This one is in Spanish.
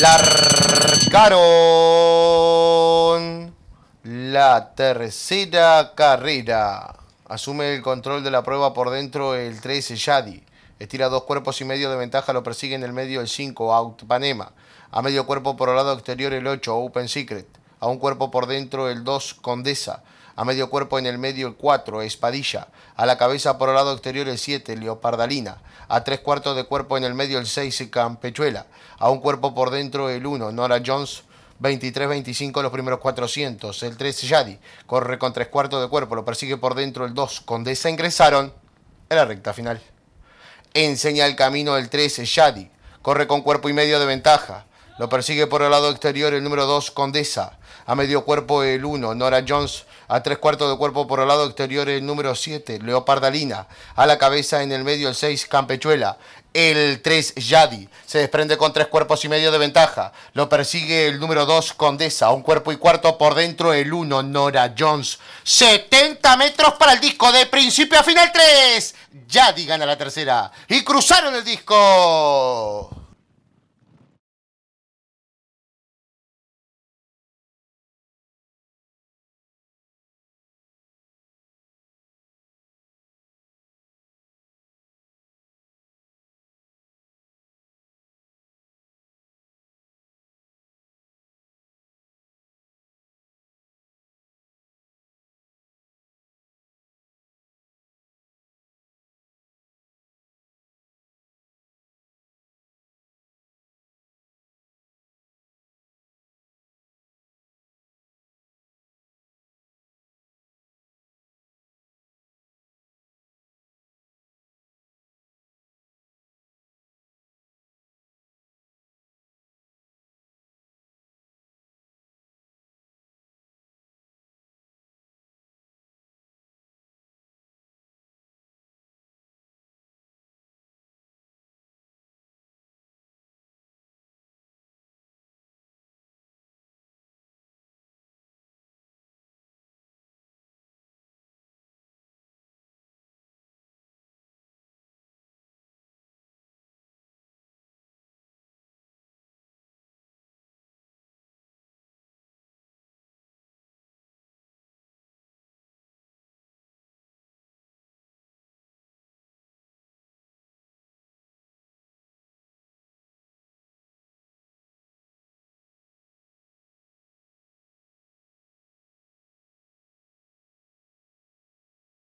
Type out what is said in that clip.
Largaron la tercera carrera. Asume el control de la prueba por dentro el 13 Yadi. Estira dos cuerpos y medio de ventaja, lo persigue en el medio el 5 Panema. A medio cuerpo por el lado exterior el 8 Open Secret a un cuerpo por dentro el 2 Condesa, a medio cuerpo en el medio el 4 Espadilla, a la cabeza por el lado exterior el 7 Leopardalina, a tres cuartos de cuerpo en el medio el 6 Campechuela, a un cuerpo por dentro el 1 Nora Jones, 23-25 los primeros 400. El 3 Yadi corre con tres cuartos de cuerpo, lo persigue por dentro el 2. Condesa ingresaron en la recta final. Enseña el camino el 3 Yadi, corre con cuerpo y medio de ventaja. Lo persigue por el lado exterior el número 2, Condesa. A medio cuerpo el 1, Nora Jones. A tres cuartos de cuerpo por el lado exterior el número 7, Leopardalina. A la cabeza en el medio el 6, Campechuela. El 3, Yadi. Se desprende con tres cuerpos y medio de ventaja. Lo persigue el número 2, Condesa. Un cuerpo y cuarto por dentro el 1, Nora Jones. 70 metros para el disco de principio a final 3. Yadi gana la tercera. Y cruzaron el disco.